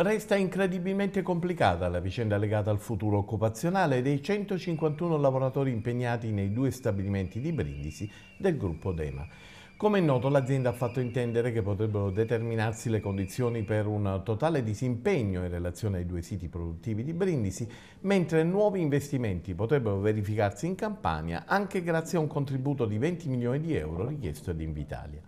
Resta incredibilmente complicata la vicenda legata al futuro occupazionale dei 151 lavoratori impegnati nei due stabilimenti di Brindisi del gruppo Dema. Come è noto, l'azienda ha fatto intendere che potrebbero determinarsi le condizioni per un totale disimpegno in relazione ai due siti produttivi di Brindisi, mentre nuovi investimenti potrebbero verificarsi in Campania anche grazie a un contributo di 20 milioni di euro richiesto ad Invitalia.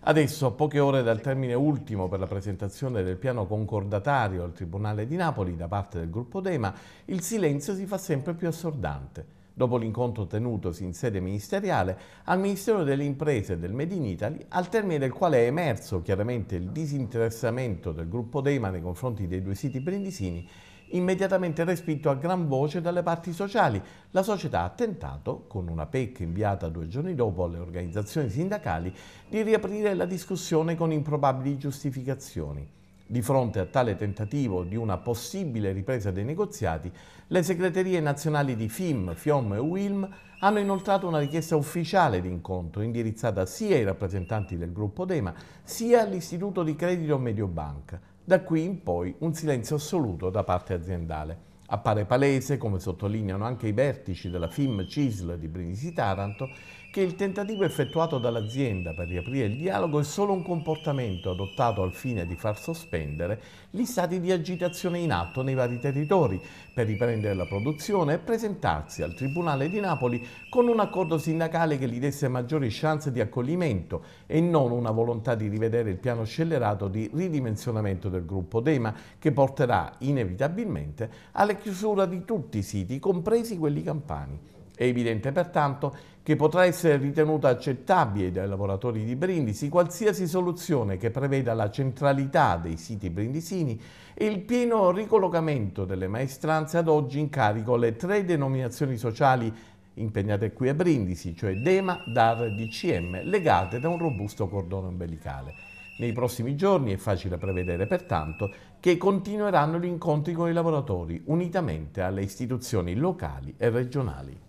Adesso, a poche ore dal termine ultimo per la presentazione del piano concordatario al Tribunale di Napoli da parte del gruppo Dema, il silenzio si fa sempre più assordante. Dopo l'incontro tenutosi in sede ministeriale al Ministero delle Imprese e del Made in Italy, al termine del quale è emerso chiaramente il disinteressamento del gruppo Dema nei confronti dei due siti brindisini, immediatamente respinto a gran voce dalle parti sociali. La società ha tentato, con una PEC inviata due giorni dopo alle organizzazioni sindacali, di riaprire la discussione con improbabili giustificazioni. Di fronte a tale tentativo di una possibile ripresa dei negoziati, le segreterie nazionali di FIM, FIOM e UILM hanno inoltrato una richiesta ufficiale di incontro indirizzata sia ai rappresentanti del gruppo DEMA sia all'Istituto di Credito Mediobanca. Da qui in poi un silenzio assoluto da parte aziendale. Appare palese, come sottolineano anche i vertici della FIM CISL di Brindisi Taranto, che il tentativo effettuato dall'azienda per riaprire il dialogo è solo un comportamento adottato al fine di far sospendere gli stati di agitazione in atto nei vari territori, per riprendere la produzione e presentarsi al Tribunale di Napoli con un accordo sindacale che gli desse maggiori chance di accoglimento e non una volontà di rivedere il piano scellerato di ridimensionamento del gruppo Dema, che porterà inevitabilmente alla chiusura di tutti i siti, compresi quelli campani. È evidente pertanto che potrà essere ritenuta accettabile dai lavoratori di Brindisi qualsiasi soluzione che preveda la centralità dei siti brindisini e il pieno ricollocamento delle maestranze ad oggi in carico alle tre denominazioni sociali impegnate qui a Brindisi, cioè DEMA, DAR e DCM, legate da un robusto cordone ombelicale. Nei prossimi giorni è facile prevedere pertanto che continueranno gli incontri con i lavoratori unitamente alle istituzioni locali e regionali.